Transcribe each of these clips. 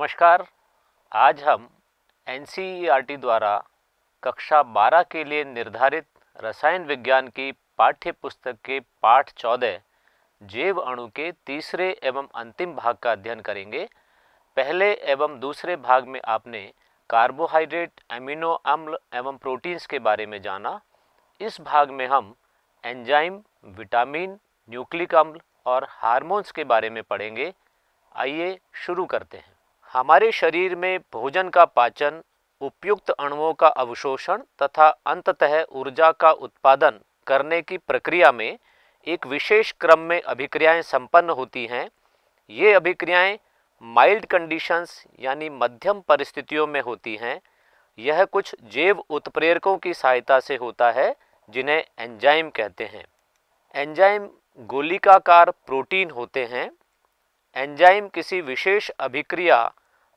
नमस्कार आज हम एन e द्वारा कक्षा 12 के लिए निर्धारित रसायन विज्ञान की पाठ्य पुस्तक के पाठ 14 जैव अणु के तीसरे एवं अंतिम भाग का अध्ययन करेंगे पहले एवं दूसरे भाग में आपने कार्बोहाइड्रेट अमीनो अम्ल एवं प्रोटीन्स के बारे में जाना इस भाग में हम एंजाइम विटामिन न्यूक्लिक अम्ल और हारमोन्स के बारे में पढ़ेंगे आइए शुरू करते हैं हमारे शरीर में भोजन का पाचन उपयुक्त अणुओं का अवशोषण तथा अंततः ऊर्जा का उत्पादन करने की प्रक्रिया में एक विशेष क्रम में अभिक्रियाएं संपन्न होती हैं ये अभिक्रियाएं माइल्ड कंडीशंस यानी मध्यम परिस्थितियों में होती हैं यह कुछ जैव उत्प्रेरकों की सहायता से होता है जिन्हें एंजाइम कहते हैं एंजाइम गोलिकाकार प्रोटीन होते हैं एंजाइम किसी विशेष अभिक्रिया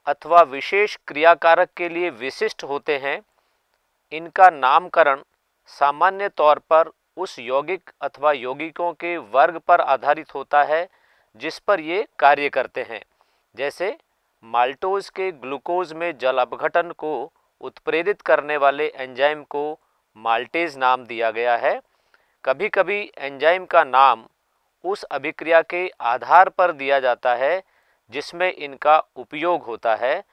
अथवा विशेष क्रियाकारक के लिए विशिष्ट होते हैं इनका नामकरण सामान्य तौर पर उस यौगिक अथवा यौगिकों के वर्ग पर आधारित होता है जिस पर ये कार्य करते हैं जैसे माल्टोज के ग्लूकोज में जल अपघटन को उत्प्रेरित करने वाले एंजाइम को माल्टेज नाम दिया गया है कभी कभी एंजाइम का नाम उस अभिक्रिया के आधार पर दिया जाता है जिसमें इनका उपयोग होता है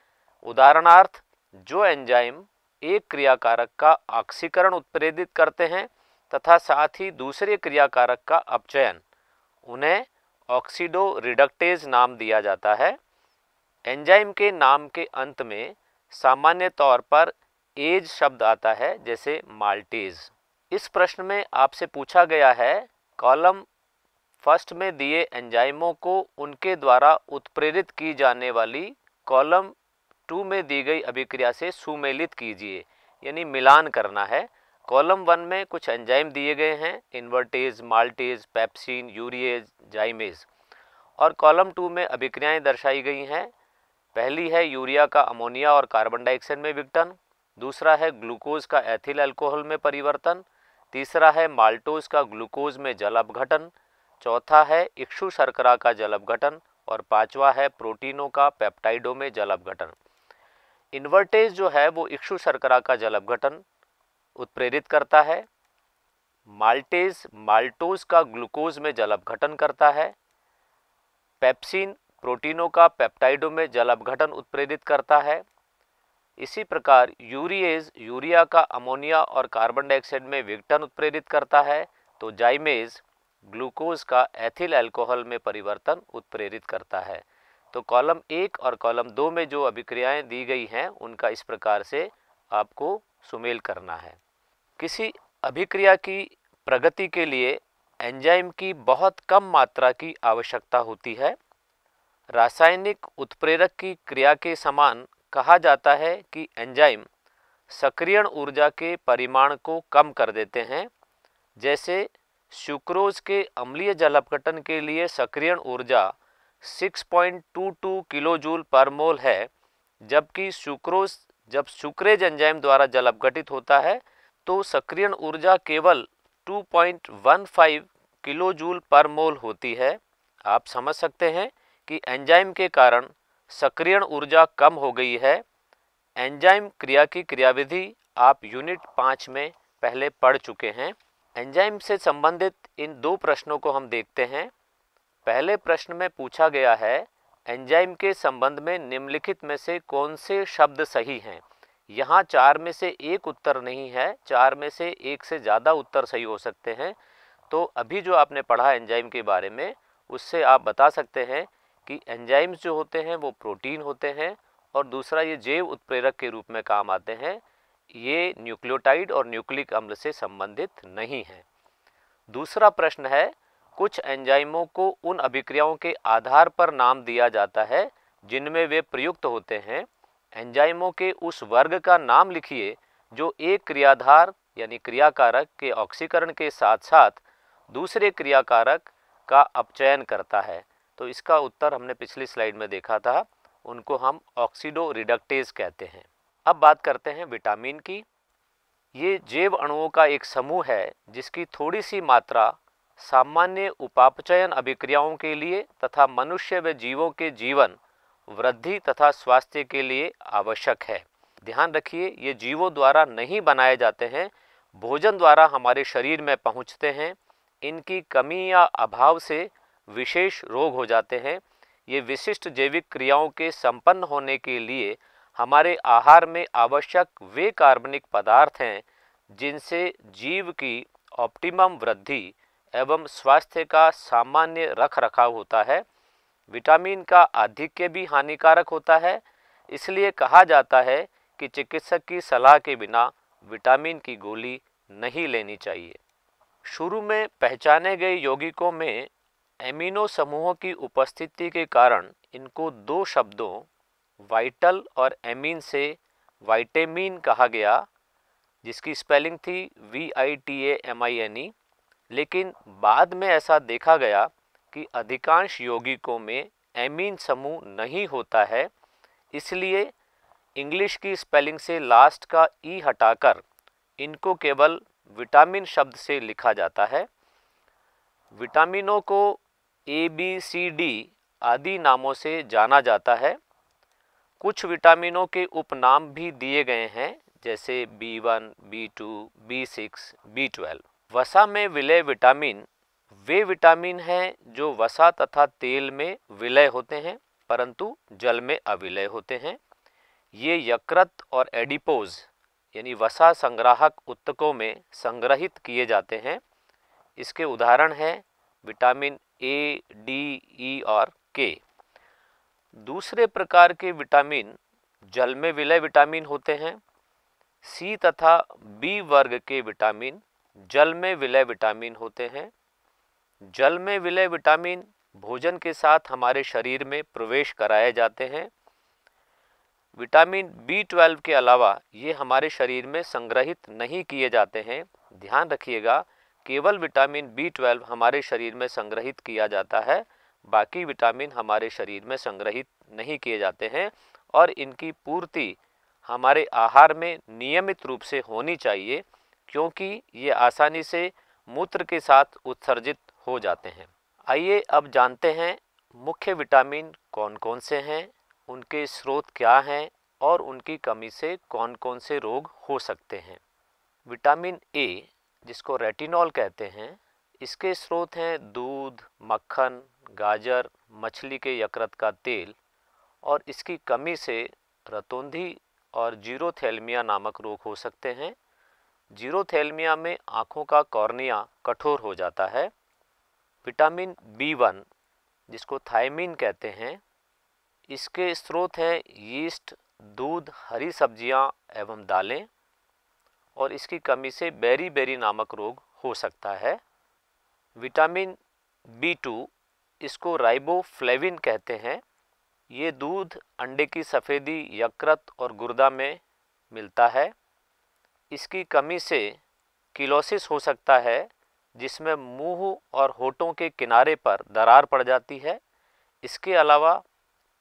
उदाहरणार्थ जो एंजाइम एक क्रियाकारक का ऑक्सीकरण उत्प्रेरित करते हैं तथा साथ ही दूसरे क्रियाकारक का अपचयन उन्हें ऑक्सीडो रिडक्टेज नाम दिया जाता है एंजाइम के नाम के अंत में सामान्य तौर पर एज शब्द आता है जैसे माल्टेज इस प्रश्न में आपसे पूछा गया है कॉलम फर्स्ट में दिए एंजाइमों को उनके द्वारा उत्प्रेरित की जाने वाली कॉलम टू में दी गई अभिक्रिया से सुमेलित कीजिए यानी मिलान करना है कॉलम वन में कुछ एंजाइम दिए गए हैं invertase maltase pepsin urease zymase और कॉलम टू में अभिक्रियाएं दर्शाई गई हैं पहली है यूरिया का अमोनिया और कार्बन डाइऑक्साइड में विघटन दूसरा है ग्लूकोज का एथिल अल्कोहल में परिवर्तन तीसरा है माल्टोज का ग्लूकोज में जल अपघटन चौथा है इक्षु शर्करा का जल अपघटन और पांचवा है प्रोटीनों का पेप्टाइडों में जल अपघटन इन्वर्टेज जो है वो इक्षु शर्करा का जल अपघटन उत्प्रेरित करता है माल्टेज माल्टोज का ग्लूकोज में जल अपघटन करता है पेप्सिन प्रोटीनों का पेप्टाइडों में जल अपघटन उत्प्रेरित करता है इसी प्रकार यूरिएज यूरिया का अमोनिया और कार्बन डाइऑक्साइड में विघटन उत्प्रेरित करता है तो जाइमेज ग्लूकोज का एथिल अल्कोहल में परिवर्तन उत्प्रेरित करता है तो कॉलम एक और कॉलम दो में जो अभिक्रियाएं दी गई हैं उनका इस प्रकार से आपको सुमेल करना है किसी अभिक्रिया की प्रगति के लिए एंजाइम की बहुत कम मात्रा की आवश्यकता होती है रासायनिक उत्प्रेरक की क्रिया के समान कहा जाता है कि एंजाइम सक्रियण ऊर्जा के परिमाण को कम कर देते हैं जैसे सुक्रोज के अम्लीय जल अपघटन के लिए सक्रियण ऊर्जा 6.22 किलो जूल पर मोल है जबकि सुक्रोज जब सुक्रेज एंजाइम द्वारा जल अपघटित होता है तो सक्रियण ऊर्जा केवल 2.15 किलो जूल पर मोल होती है आप समझ सकते हैं कि एंजाइम के कारण सक्रियण ऊर्जा कम हो गई है एंजाइम क्रिया की क्रियाविधि आप यूनिट पाँच में पहले पढ़ चुके हैं एंजाइम से संबंधित इन दो प्रश्नों को हम देखते हैं पहले प्रश्न में पूछा गया है एंजाइम के संबंध में निम्नलिखित में से कौन से शब्द सही हैं यहाँ चार में से एक उत्तर नहीं है चार में से एक से ज़्यादा उत्तर सही हो सकते हैं तो अभी जो आपने पढ़ा एंजाइम के बारे में उससे आप बता सकते हैं कि एंजाइम्स जो होते हैं वो प्रोटीन होते हैं और दूसरा ये जैव उत्प्रेरक के रूप में काम आते हैं ये न्यूक्लियोटाइड और न्यूक्लिक अम्ल से संबंधित नहीं है दूसरा प्रश्न है कुछ एंजाइमों को उन अभिक्रियाओं के आधार पर नाम दिया जाता है जिनमें वे प्रयुक्त होते हैं एंजाइमों के उस वर्ग का नाम लिखिए जो एक क्रियाधार यानी क्रियाकारक के ऑक्सीकरण के साथ साथ दूसरे क्रियाकारक का अपचयन करता है तो इसका उत्तर हमने पिछली स्लाइड में देखा था उनको हम ऑक्सीडो रिडक्टेज कहते हैं अब बात करते हैं विटामिन की ये जैव अणुओं का एक समूह है जिसकी थोड़ी सी मात्रा सामान्य उपापचयन अभिक्रियाओं के लिए तथा मनुष्य व जीवों के जीवन वृद्धि तथा स्वास्थ्य के लिए आवश्यक है ध्यान रखिए ये जीवों द्वारा नहीं बनाए जाते हैं भोजन द्वारा हमारे शरीर में पहुंचते हैं इनकी कमी या अभाव से विशेष रोग हो जाते हैं ये विशिष्ट जैविक क्रियाओं के संपन्न होने के लिए हमारे आहार में आवश्यक वे कार्बनिक पदार्थ हैं जिनसे जीव की ऑप्टिमम वृद्धि एवं स्वास्थ्य का सामान्य रख रखाव होता है विटामिन का आधिक्य भी हानिकारक होता है इसलिए कहा जाता है कि चिकित्सक की सलाह के बिना विटामिन की गोली नहीं लेनी चाहिए शुरू में पहचाने गए यौगिकों में एमिनो समूहों की उपस्थिति के कारण इनको दो शब्दों वाइटल और एमिन से वाइटेमिन कहा गया जिसकी स्पेलिंग थी V I T A M I N E लेकिन बाद में ऐसा देखा गया कि अधिकांश यौगिकों में एमीन समूह नहीं होता है इसलिए इंग्लिश की स्पेलिंग से लास्ट का ई e हटाकर इनको केवल विटामिन शब्द से लिखा जाता है विटामिनों को ए बी सी डी आदि नामों से जाना जाता है कुछ विटामिनों के उपनाम भी दिए गए हैं जैसे B one B two B six B twelve वसा में विलय विटामिन वे विटामिन हैं जो वसा तथा तेल में विलय होते हैं परंतु जल में अविलय होते हैं ये यकृत और एडिपोज यानी वसा संग्राहक उत्तकों में संग्रहित किए जाते हैं इसके उदाहरण हैं विटामिन ए डी ई और के दूसरे प्रकार के विटामिन जल में विलय विटामिन होते हैं सी तथा बी वर्ग के विटामिन जल में विलय विटामिन होते हैं जल में विलय विटामिन भोजन के साथ हमारे शरीर में प्रवेश कराए जाते हैं विटामिन बी ट्वेल्व के अलावा ये हमारे शरीर में संग्रहित नहीं किए जाते हैं ध्यान रखिएगा केवल विटामिन बी ट्वेल्व हमारे शरीर में संग्रहित किया जाता है बाकी विटामिन हमारे शरीर में संग्रहित नहीं किए जाते हैं और इनकी पूर्ति हमारे आहार में नियमित रूप से होनी चाहिए क्योंकि ये आसानी से मूत्र के साथ उत्सर्जित हो जाते हैं आइए अब जानते हैं मुख्य विटामिन कौन कौन से हैं उनके स्रोत क्या हैं और उनकी कमी से कौन कौन से रोग हो सकते हैं विटामिन ए जिसको रेटिनॉल कहते हैं इसके स्रोत हैं दूध मक्खन गाजर मछली के यकृत का तेल और इसकी कमी से रतौंधी और जीरोथैल्मिया नामक रोग हो सकते हैं जीरोथैल्मिया में आँखों का कॉर्निया कठोर हो जाता है विटामिन बी वन जिसको थायमिन कहते हैं इसके स्रोत हैं यीस्ट दूध हरी सब्जियां एवं दालें और इसकी कमी से बेरी बेरी नामक रोग हो सकता है विटामिन बी टू इसको राइबोफ्लेविन कहते हैं ये दूध अंडे की सफ़ेदी यकृत और गुर्दा में मिलता है इसकी कमी से किलोसिस हो सकता है जिसमें मुंह और होठों के किनारे पर दरार पड़ जाती है इसके अलावा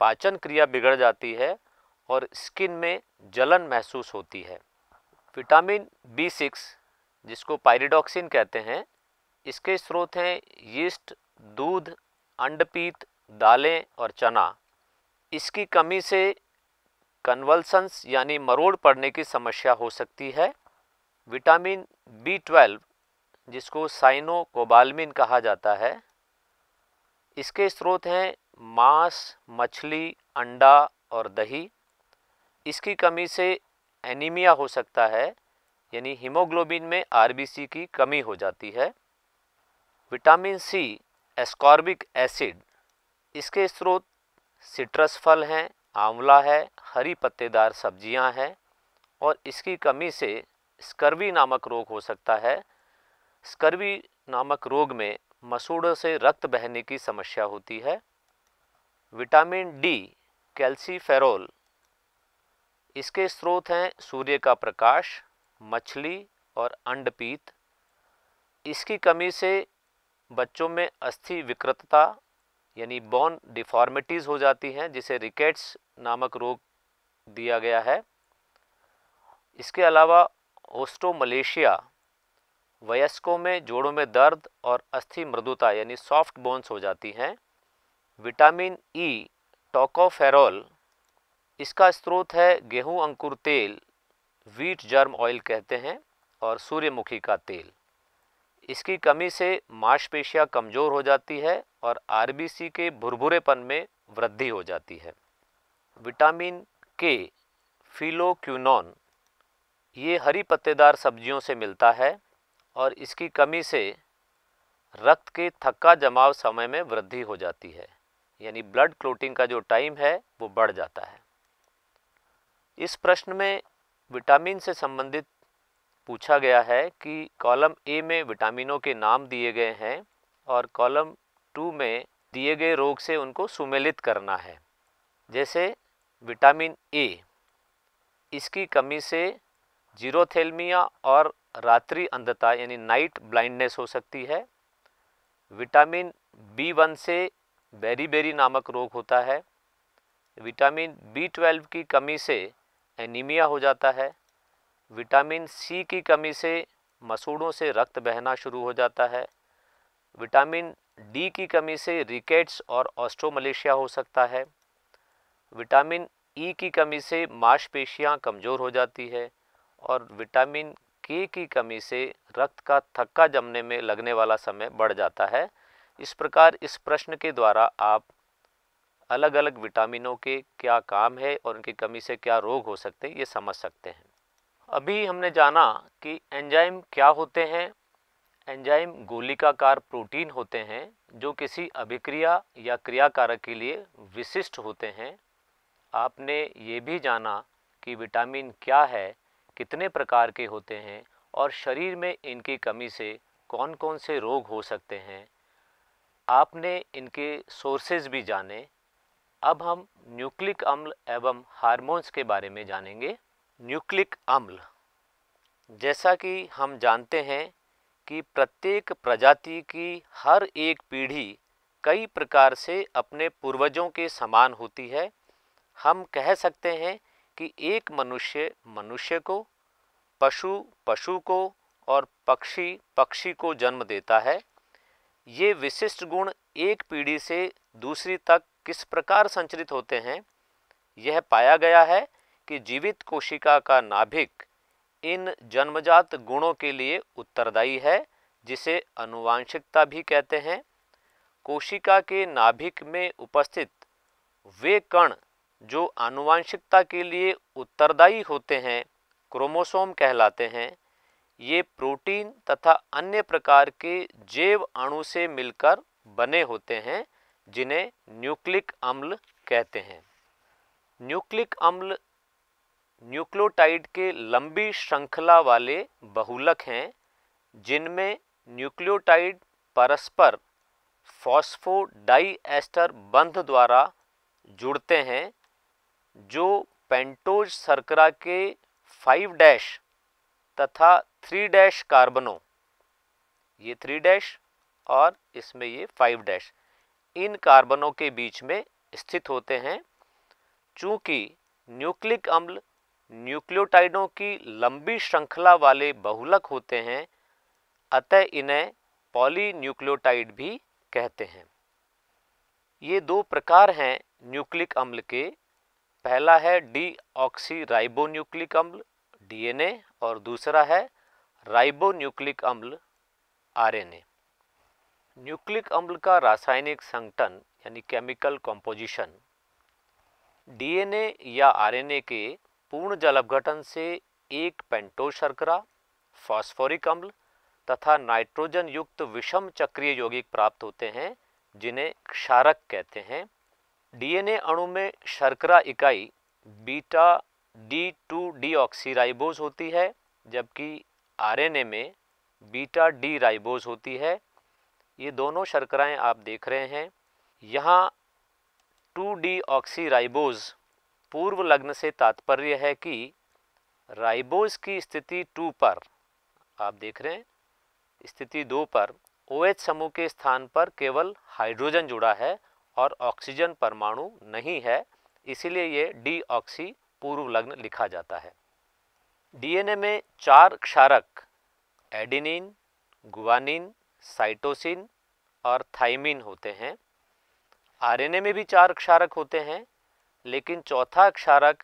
पाचन क्रिया बिगड़ जाती है और स्किन में जलन महसूस होती है विटामिन बी सिक्स जिसको पायरिडॉक्सिन कहते हैं इसके स्रोत हैं यीस्ट दूध अंडपीत दालें और चना इसकी कमी से कन्वल्सन्स यानी मरोड़ पड़ने की समस्या हो सकती है विटामिन बी ट्वेल्व जिसको साइनोकोबालमिन कहा जाता है इसके स्रोत हैं मांस मछली अंडा और दही इसकी कमी से एनीमिया हो सकता है यानी हीमोग्लोबिन में आरबीसी की कमी हो जाती है विटामिन सी एस्कॉर्बिक एसिड इसके स्रोत सिट्रस फल हैं आंवला है हरी पत्तेदार सब्जियां हैं और इसकी कमी से स्कर्वी नामक रोग हो सकता है स्कर्वी नामक रोग में मसूड़ों से रक्त बहने की समस्या होती है विटामिन डी कैल्सीफेरोल इसके स्रोत हैं सूर्य का प्रकाश मछली और अंडपीत इसकी कमी से बच्चों में अस्थि विकृतता यानी बोन डिफॉर्मिटीज़ हो जाती हैं जिसे रिकेट्स नामक रोग दिया गया है इसके अलावा ओस्टोमलेशिया वयस्कों में जोड़ों में दर्द और अस्थि मृदुता यानी सॉफ्ट बोन्स हो जाती हैं विटामिन ई टोकोफेरॉल इसका स्रोत है गेहूं अंकुर तेल वीट जर्म ऑयल कहते हैं और सूर्यमुखी का तेल इसकी कमी से मांसपेशियां कमज़ोर हो जाती है और आरबीसी के भुरभुरेपन में वृद्धि हो जाती है विटामिन के फिलोक्यूनॉन ये हरी पत्तेदार सब्जियों से मिलता है और इसकी कमी से रक्त के थक्का जमाव समय में वृद्धि हो जाती है यानी ब्लड क्लोटिंग का जो टाइम है वो बढ़ जाता है इस प्रश्न में विटामिन से संबंधित पूछा गया है कि कॉलम ए में विटामिनों के नाम दिए गए हैं और कॉलम टू में दिए गए रोग से उनको सुमेलित करना है जैसे विटामिन ए इसकी कमी से जीरोथेलमिया और रात्रि अंधता यानी नाइट ब्लाइंडनेस हो सकती है विटामिन बी वन से बेरी बेरी नामक रोग होता है विटामिन बी ट्वेल्व की कमी से एनीमिया हो जाता है विटामिन सी की कमी से मसूड़ों से रक्त बहना शुरू हो जाता है विटामिन डी की कमी से रिकेट्स और ऑस्ट्रोमलेशिया हो सकता है विटामिन ई e की कमी से मांसपेशियां कमज़ोर हो जाती है और विटामिन के की कमी से रक्त का थक्का जमने में लगने वाला समय बढ़ जाता है इस प्रकार इस प्रश्न के द्वारा आप अलग अलग विटामिनों के क्या काम है और उनकी कमी से क्या रोग हो सकते हैं ये समझ सकते हैं अभी हमने जाना कि एंजाइम क्या होते हैं एंजाइम गोलिकाकार प्रोटीन होते हैं जो किसी अभिक्रिया या क्रियाकारक के लिए विशिष्ट होते हैं आपने ये भी जाना कि विटामिन क्या है कितने प्रकार के होते हैं और शरीर में इनकी कमी से कौन कौन से रोग हो सकते हैं आपने इनके सोर्सेज भी जाने अब हम न्यूक्लिक अम्ल एवं हार्मोन्स के बारे में जानेंगे न्यूक्लिक अम्ल जैसा कि हम जानते हैं कि प्रत्येक प्रजाति की हर एक पीढ़ी कई प्रकार से अपने पूर्वजों के समान होती है हम कह सकते हैं कि एक मनुष्य मनुष्य को पशु पशु को और पक्षी पक्षी को जन्म देता है ये विशिष्ट गुण एक पीढ़ी से दूसरी तक किस प्रकार संचरित होते हैं यह पाया गया है कि जीवित कोशिका का नाभिक इन जन्मजात गुणों के लिए उत्तरदायी है जिसे अनुवांशिकता भी कहते हैं कोशिका के नाभिक में उपस्थित वे कण जो आनुवांशिकता के लिए उत्तरदायी होते हैं क्रोमोसोम कहलाते हैं ये प्रोटीन तथा अन्य प्रकार के जैव अणु से मिलकर बने होते हैं जिन्हें न्यूक्लिक अम्ल कहते हैं न्यूक्लिक अम्ल न्यूक्लियोटाइड के लंबी श्रृंखला वाले बहुलक हैं जिनमें न्यूक्लियोटाइड परस्पर फॉस्फोडाईएस्टर बंध द्वारा जुड़ते हैं जो पेंटोज सर्करा के फाइव डैश तथा थ्री डैश कार्बनों ये थ्री डैश और इसमें ये फाइव डैश इन कार्बनों के बीच में स्थित होते हैं चूंकि न्यूक्लिक अम्ल न्यूक्लियोटाइडों की लंबी श्रृंखला वाले बहुलक होते हैं अतः इन्हें पॉलीन्यूक्लियोटाइड भी कहते हैं ये दो प्रकार हैं न्यूक्लिक अम्ल के पहला है डी ऑक्सीराइबोन्यूक्लिक अम्ल डीएनए और दूसरा है राइबोन्यूक्लिक अम्ल आरएनए न्यूक्लिक अम्ल का रासायनिक संगठन यानी केमिकल कॉम्पोजिशन डीएनए या आरएनए के पूर्ण जल अपघटन से एक पेंटो शर्करा फॉस्फोरिक अम्ल तथा नाइट्रोजन युक्त विषम चक्रीय यौगिक प्राप्त होते हैं जिन्हें क्षारक कहते हैं डीएनए अणु में शर्करा इकाई beta D two deoxyribose होती है जबकि आरएनए में बीटा डी राइबोज होती है ये दोनों शर्कराएं आप देख रहे हैं यहाँ टू डी ऑक्सीराइबोज पूर्व लग्न से तात्पर्य है कि राइबोज की स्थिति टू पर आप देख रहे हैं स्थिति दो पर ओ OH समूह के स्थान पर केवल हाइड्रोजन जुड़ा है और ऑक्सीजन परमाणु नहीं है इसीलिए ये डी ऑक्सी पूर्व लग्न लिखा जाता है डीएनए में चार क्षारक एडिनिन गुआनिन साइटोसिन और थाइमिन होते हैं आरएनए में भी चार क्षारक होते हैं लेकिन चौथा क्षारक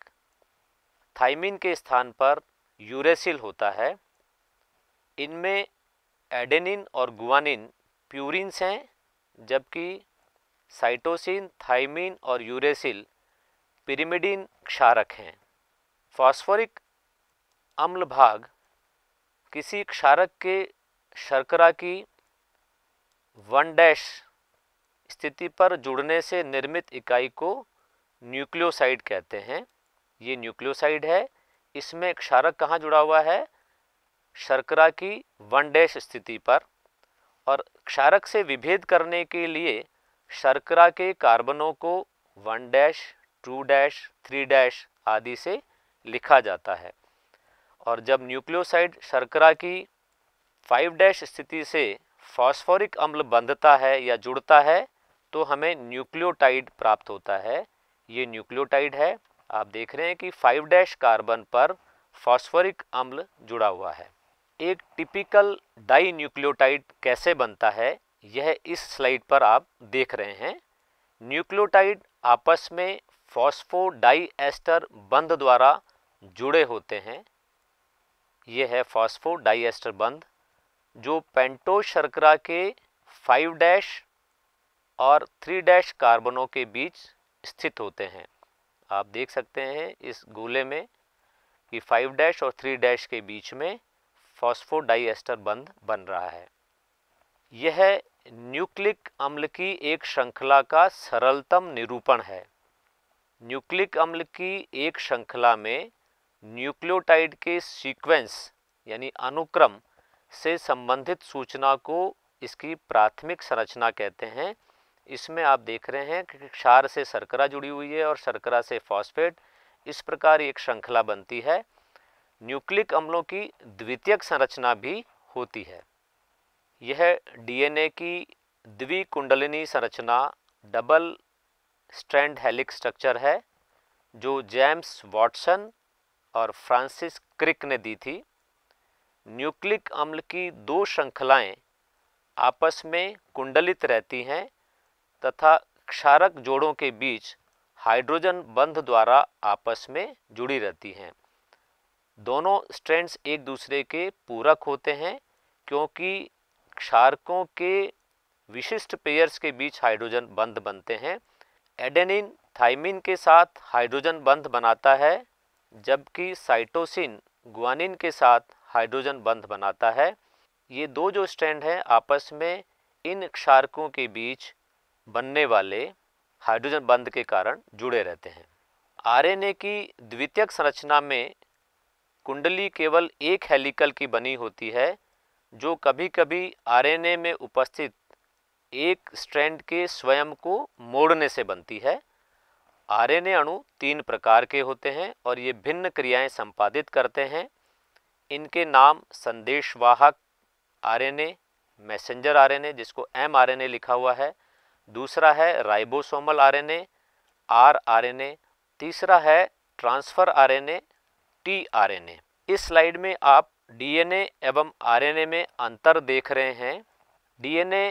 थाइमिन के स्थान पर यूरेसिल होता है इनमें एडेनिन और गुआनिन प्यूरिन्स हैं जबकि साइटोसिन थाइमिन और यूरेसिल पिरिमिडिन क्षारक हैं फॉस्फोरिक अम्ल भाग किसी क्षारक के शर्करा की वन डैश स्थिति पर जुड़ने से निर्मित इकाई को न्यूक्लियोसाइड कहते हैं ये न्यूक्लियोसाइड है इसमें एक क्षारक कहाँ जुड़ा हुआ है शर्करा की वन डैश स्थिति पर और क्षारक से विभेद करने के लिए शर्करा के कार्बनों को one dash two dash three dash आदि से लिखा जाता है और जब न्यूक्लियोसाइड शर्करा की फाइव डैश स्थिति से फॉस्फोरिक अम्ल बंधता है या जुड़ता है तो हमें न्यूक्लियोटाइड प्राप्त होता है ये न्यूक्लियोटाइड है आप देख रहे हैं कि फाइव डैश कार्बन पर फॉस्फोरिक अम्ल जुड़ा हुआ है एक टिपिकल डाई न्यूक्लियोटाइड कैसे बनता है यह इस स्लाइड पर आप देख रहे हैं न्यूक्लियोटाइड आपस में फॉस्फोडाई एस्टर बंध द्वारा जुड़े होते हैं यह है फॉस्फोडाई एस्टर बंध जो पेंटो शर्करा के फाइव डैश और थ्री डैश कार्बनों के बीच स्थित होते हैं आप देख सकते हैं इस गोले में कि फाइव डैश और थ्री डैश के बीच में फॉस्फोडाइस्टर बंध बन रहा है यह न्यूक्लिक अम्ल की एक श्रृंखला का सरलतम निरूपण है न्यूक्लिक अम्ल की एक श्रृंखला में न्यूक्लियोटाइड के सीक्वेंस यानी अनुक्रम से संबंधित सूचना को इसकी प्राथमिक संरचना कहते हैं इसमें आप देख रहे हैं कि क्षार से शर्करा जुड़ी हुई है और शर्करा से फॉस्फेट इस प्रकार एक श्रृंखला बनती है न्यूक्लिक अम्लों की द्वितीयक संरचना भी होती है यह डीएनए की द्विकुंडलिनी संरचना डबल स्ट्रैंड हेलिक स्ट्रक्चर है जो जेम्स वॉटसन और फ्रांसिस क्रिक ने दी थी न्यूक्लिक अम्ल की दो श्रृंखलाएं आपस में कुंडलित रहती हैं तथा क्षारक जोड़ों के बीच हाइड्रोजन बंध द्वारा आपस में जुड़ी रहती हैं दोनों स्ट्रैंड्स एक दूसरे के पूरक होते हैं क्योंकि क्षारकों के विशिष्ट पेयर्स के बीच हाइड्रोजन बंध बनते हैं एडेनिन थाइमिन के साथ हाइड्रोजन बंध बनाता है जबकि साइटोसिन ग्वानिन के साथ हाइड्रोजन बंध बनाता है ये दो जो स्टैंड हैं आपस में इन क्षारकों के बीच बनने वाले हाइड्रोजन बंध के कारण जुड़े रहते हैं आरएनए की द्वितीयक संरचना में कुंडली केवल एक हेलिकल की बनी होती है जो कभी कभी आरएनए में उपस्थित एक स्ट्रैंड के स्वयं को मोड़ने से बनती है आरएनए अणु तीन प्रकार के होते हैं और ये भिन्न क्रियाएं संपादित करते हैं इनके नाम संदेशवाहक आरएनए मैसेंजर आरएनए जिसको एमआरएनए लिखा हुआ है दूसरा है राइबोसोमल आरएनए आरआरएनए तीसरा है ट्रांसफ़र आरएनए टीआरएनए इस स्लाइड में आप डीएनए एवं आरएनए में अंतर देख रहे हैं डीएनए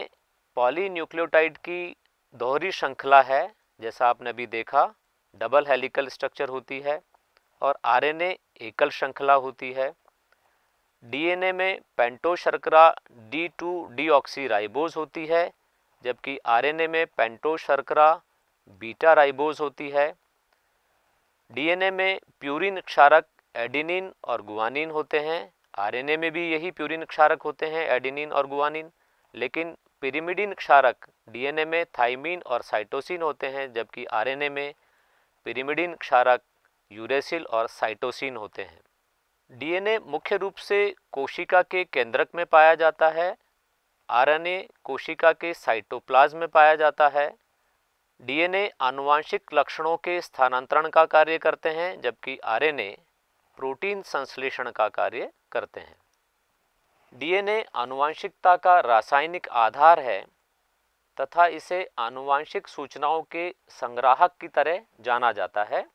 पॉलीन्यूक्लियोटाइड की दोहरी श्रृंखला है जैसा आपने अभी देखा डबल हेलिकल स्ट्रक्चर होती है और आरएनए एकल श्रृंखला होती है डीएनए में पेंटो शर्करा डी टू डी राइबोज होती है जबकि आरएनए में पेंटो शर्करा बीटा राइबोज होती है डीएनए में प्यूरिन क्षारक एडिनिन और गुआनिन होते हैं आरएनए में भी यही प्यूरिन क्षारक होते हैं एडिनिन और गुआनिन लेकिन पिरिमिडिन क्षारक डीएनए में थाइमिन और साइटोसिन होते हैं जबकि आरएनए में पिरिमिडिन क्षारक यूरेसिल और साइटोसिन होते हैं डीएनए मुख्य रूप से कोशिका के केंद्रक में पाया जाता है आरएनए कोशिका के साइटोप्लाज्म में पाया जाता है डीएनए आनुवांशिक लक्षणों के स्थानांतरण का कार्य करते हैं जबकि आरएनए प्रोटीन संश्लेषण का कार्य करते हैं डीएनए आनुवांशिकता का रासायनिक आधार है तथा इसे आनुवांशिक सूचनाओं के संग्राहक की तरह जाना जाता है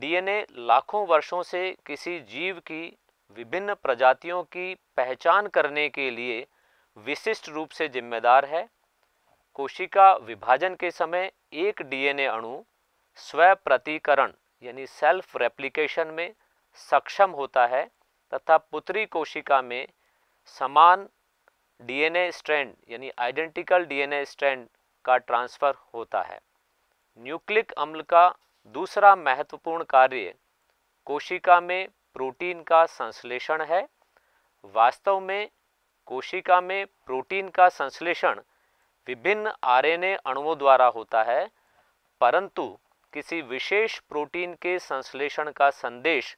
डीएनए लाखों वर्षों से किसी जीव की विभिन्न प्रजातियों की पहचान करने के लिए विशिष्ट रूप से जिम्मेदार है कोशिका विभाजन के समय एक डीएनए अणु स्व प्रतिकरण यानी सेल्फ रेप्लिकेशन में सक्षम होता है तथा पुत्री कोशिका में समान डीएनए स्ट्रैंड यानी आइडेंटिकल डीएनए स्ट्रैंड का ट्रांसफ़र होता है न्यूक्लिक अम्ल का दूसरा महत्वपूर्ण कार्य कोशिका में प्रोटीन का संश्लेषण है वास्तव में कोशिका में प्रोटीन का संश्लेषण विभिन्न आरएनए अणुओं द्वारा होता है परंतु किसी विशेष प्रोटीन के संश्लेषण का संदेश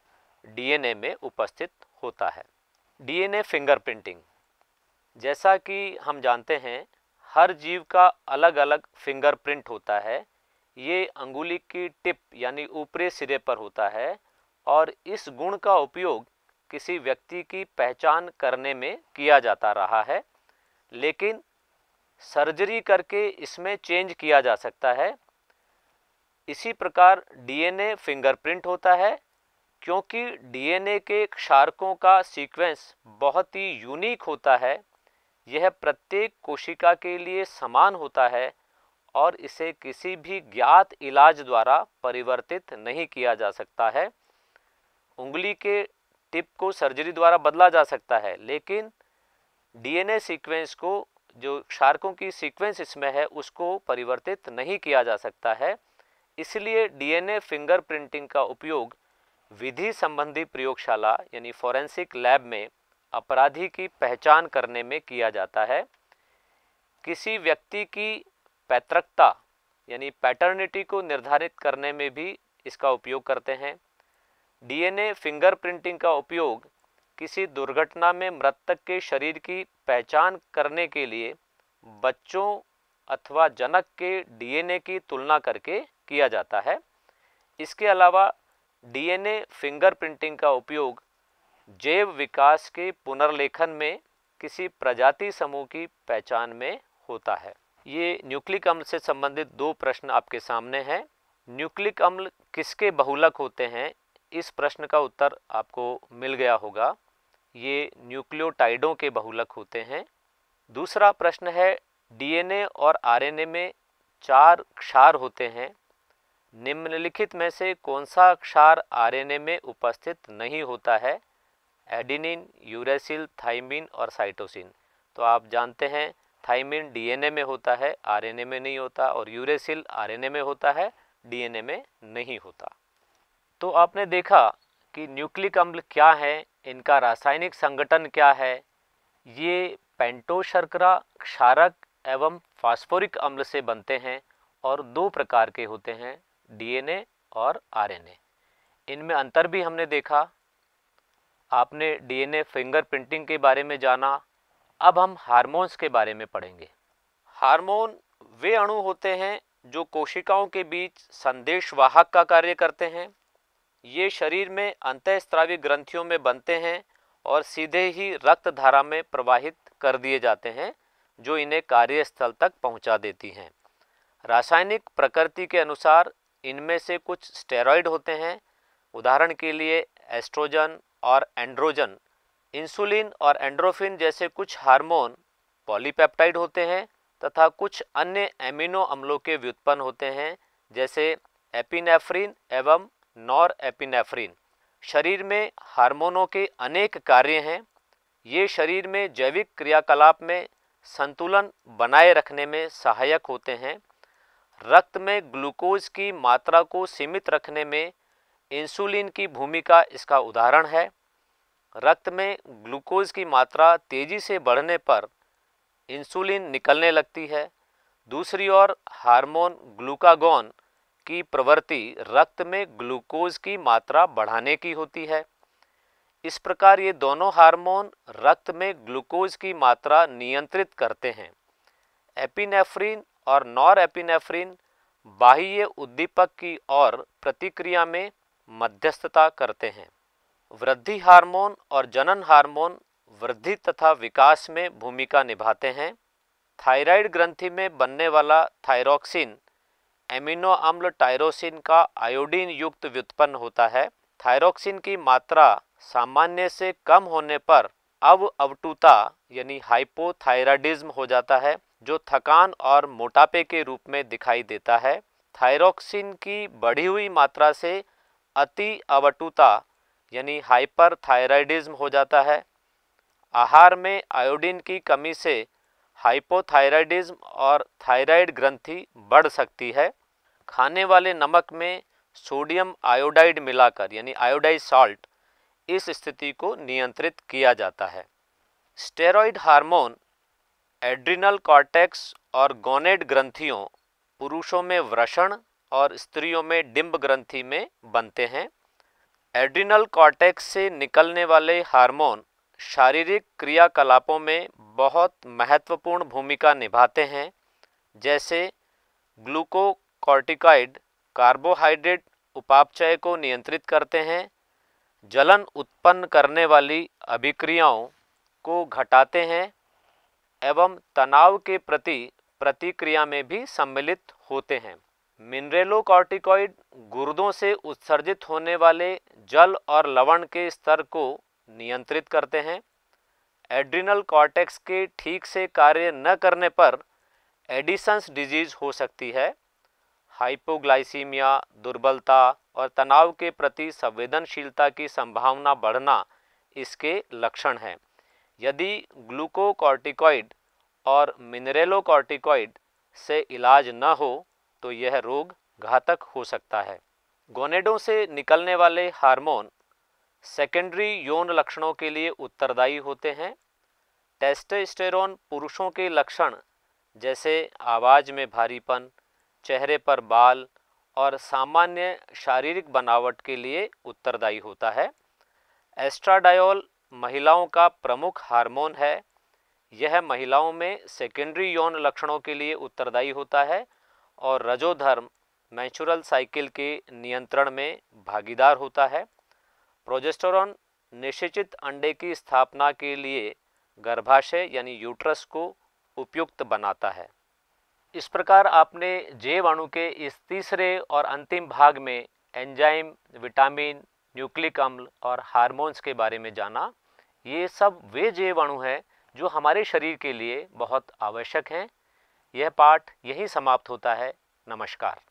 डीएनए में उपस्थित होता है डीएनए फिंगरप्रिंटिंग जैसा कि हम जानते हैं हर जीव का अलग अलग फिंगरप्रिंट होता है ये अंगुली की टिप यानी ऊपरी सिरे पर होता है और इस गुण का उपयोग किसी व्यक्ति की पहचान करने में किया जाता रहा है लेकिन सर्जरी करके इसमें चेंज किया जा सकता है इसी प्रकार डीएनए फिंगरप्रिंट होता है क्योंकि डीएनए के क्षारकों का सीक्वेंस बहुत ही यूनिक होता है यह प्रत्येक कोशिका के लिए समान होता है और इसे किसी भी ज्ञात इलाज द्वारा परिवर्तित नहीं किया जा सकता है उंगली के टिप को सर्जरी द्वारा बदला जा सकता है लेकिन डीएनए सीक्वेंस को जो शार्कों की सीक्वेंस इसमें है उसको परिवर्तित नहीं किया जा सकता है इसलिए डीएनए फिंगर प्रिंटिंग का उपयोग विधि संबंधी प्रयोगशाला यानी फॉरेंसिक लैब में अपराधी की पहचान करने में किया जाता है किसी व्यक्ति की पैतृकता यानी पैटर्निटी को निर्धारित करने में भी इसका उपयोग करते हैं डीएनए फिंगरप्रिंटिंग का उपयोग किसी दुर्घटना में मृतक के शरीर की पहचान करने के लिए बच्चों अथवा जनक के डीएनए की तुलना करके किया जाता है इसके अलावा डीएनए फिंगरप्रिंटिंग का उपयोग जैव विकास के पुनर्लेखन में किसी प्रजाति समूह की पहचान में होता है ये न्यूक्लिक अम्ल से संबंधित दो प्रश्न आपके सामने हैं न्यूक्लिक अम्ल किसके बहुलक होते हैं इस प्रश्न का उत्तर आपको मिल गया होगा ये न्यूक्लियोटाइडों के बहुलक होते हैं दूसरा प्रश्न है डीएनए और आरएनए में चार क्षार होते हैं निम्नलिखित में से कौन सा क्षार आरएनए में उपस्थित नहीं होता है एडिनिन यूरेसिल थाइमिन और साइटोसिन तो आप जानते हैं थाइमिन डीएनए में होता है आरएनए में नहीं होता और यूरेसिल आरएनए में होता है डीएनए में नहीं होता तो आपने देखा कि न्यूक्लिक अम्ल क्या है इनका रासायनिक संगठन क्या है ये पेंटो शर्करा क्षारक एवं फास्फोरिक अम्ल से बनते हैं और दो प्रकार के होते हैं डीएनए और आरएनए इनमें अंतर भी हमने देखा आपने डीएनए फिंगर प्रिंटिंग के बारे में जाना अब हम हारमोन्स के बारे में पढ़ेंगे हारमोन वे अणु होते हैं जो कोशिकाओं के बीच संदेश वाहक का कार्य करते हैं ये शरीर में अंतःस्त्रावी ग्रंथियों में बनते हैं और सीधे ही रक्त धारा में प्रवाहित कर दिए जाते हैं जो इन्हें कार्यस्थल तक पहुंचा देती हैं रासायनिक प्रकृति के अनुसार इनमें से कुछ स्टेरॉइड होते हैं उदाहरण के लिए एस्ट्रोजन और एंड्रोजन इंसुलिन और एंड्रोफिन जैसे कुछ हार्मोन पॉलीपेप्टाइड होते हैं तथा कुछ अन्य एमिनो अम्लों के व्युत्पन्न होते हैं जैसे एपिनेफ्रिन एवं नॉर एपिनेफ्रीन शरीर में हार्मोनों के अनेक कार्य हैं ये शरीर में जैविक क्रियाकलाप में संतुलन बनाए रखने में सहायक होते हैं रक्त में ग्लूकोज की मात्रा को सीमित रखने में इंसुलिन की भूमिका इसका उदाहरण है रक्त में ग्लूकोज की मात्रा तेज़ी से बढ़ने पर इंसुलिन निकलने लगती है दूसरी ओर हार्मोन ग्लूकागॉन की प्रवृत्ति रक्त में ग्लूकोज की मात्रा बढ़ाने की होती है इस प्रकार ये दोनों हार्मोन रक्त में ग्लूकोज की मात्रा नियंत्रित करते हैं एपिनेफ्रिन और नॉर एपिनेफ्रिन बाह्य उद्दीपक की और प्रतिक्रिया में मध्यस्थता करते हैं वृद्धि हार्मोन और जनन हार्मोन वृद्धि तथा विकास में भूमिका निभाते हैं थायराइड ग्रंथि में बनने वाला थायरोक्सिन एमिनो अम्ल टायरोसिन का आयोडीन युक्त व्युत्पन्न होता है थायरोक्सिन की मात्रा सामान्य से कम होने पर अब अवटुता यानी हाइपोथायराडिज्म हो जाता है जो थकान और मोटापे के रूप में दिखाई देता है थायरोक्सिन की बढ़ी हुई मात्रा से अति अवटुता यानी हाइपर थायराइडिज्म हो जाता है आहार में आयोडीन की कमी से हाइपोथायराइडिज्म और थायराइड ग्रंथि बढ़ सकती है खाने वाले नमक में सोडियम आयोडाइड मिलाकर यानी आयोडाइड सॉल्ट इस स्थिति को नियंत्रित किया जाता है स्टेरॉइड हार्मोन एड्रिनल कॉर्टेक्स और गोनेड ग्रंथियों पुरुषों में वृषण और स्त्रियों में डिम्ब ग्रंथि में बनते हैं एड्रिनल कॉर्टेक्स से निकलने वाले हार्मोन शारीरिक क्रियाकलापों में बहुत महत्वपूर्ण भूमिका निभाते हैं जैसे ग्लूको कॉर्टिकॉइड कार्बोहाइड्रेट उपापचय को नियंत्रित करते हैं जलन उत्पन्न करने वाली अभिक्रियाओं को घटाते हैं एवं तनाव के प्रति प्रतिक्रिया में भी सम्मिलित होते हैं मिनरेलोकॉर्टिकॉइड गुर्दों से उत्सर्जित होने वाले जल और लवण के स्तर को नियंत्रित करते हैं एड्रिनल कॉर्टेक्स के ठीक से कार्य न करने पर एडिसंस डिजीज हो सकती है हाइपोग्लाइसीमिया दुर्बलता और तनाव के प्रति संवेदनशीलता की संभावना बढ़ना इसके लक्षण हैं यदि ग्लूकोकॉर्टिकॉइड और मिनरेलोकॉर्टिकॉइड से इलाज न हो तो यह रोग घातक हो सकता है गोनेडों से निकलने वाले हार्मोन सेकेंडरी यौन लक्षणों के लिए उत्तरदायी होते हैं टेस्टोस्टेरोन पुरुषों के लक्षण जैसे आवाज़ में भारीपन चेहरे पर बाल और सामान्य शारीरिक बनावट के लिए उत्तरदायी होता है एस्ट्राडायोल महिलाओं का प्रमुख हार्मोन है यह महिलाओं में सेकेंडरी यौन लक्षणों के लिए उत्तरदायी होता है और रजोधर्म मैचुरल साइकिल के नियंत्रण में भागीदार होता है प्रोजेस्टोरॉन निश्चित अंडे की स्थापना के लिए गर्भाशय यानी यूट्रस को उपयुक्त बनाता है इस प्रकार आपने जैव अणु के इस तीसरे और अंतिम भाग में एंजाइम विटामिन न्यूक्लिक अम्ल और हार्मोन्स के बारे में जाना ये सब वे जैव अणु हैं जो हमारे शरीर के लिए बहुत आवश्यक हैं यह पाठ यहीं समाप्त होता है नमस्कार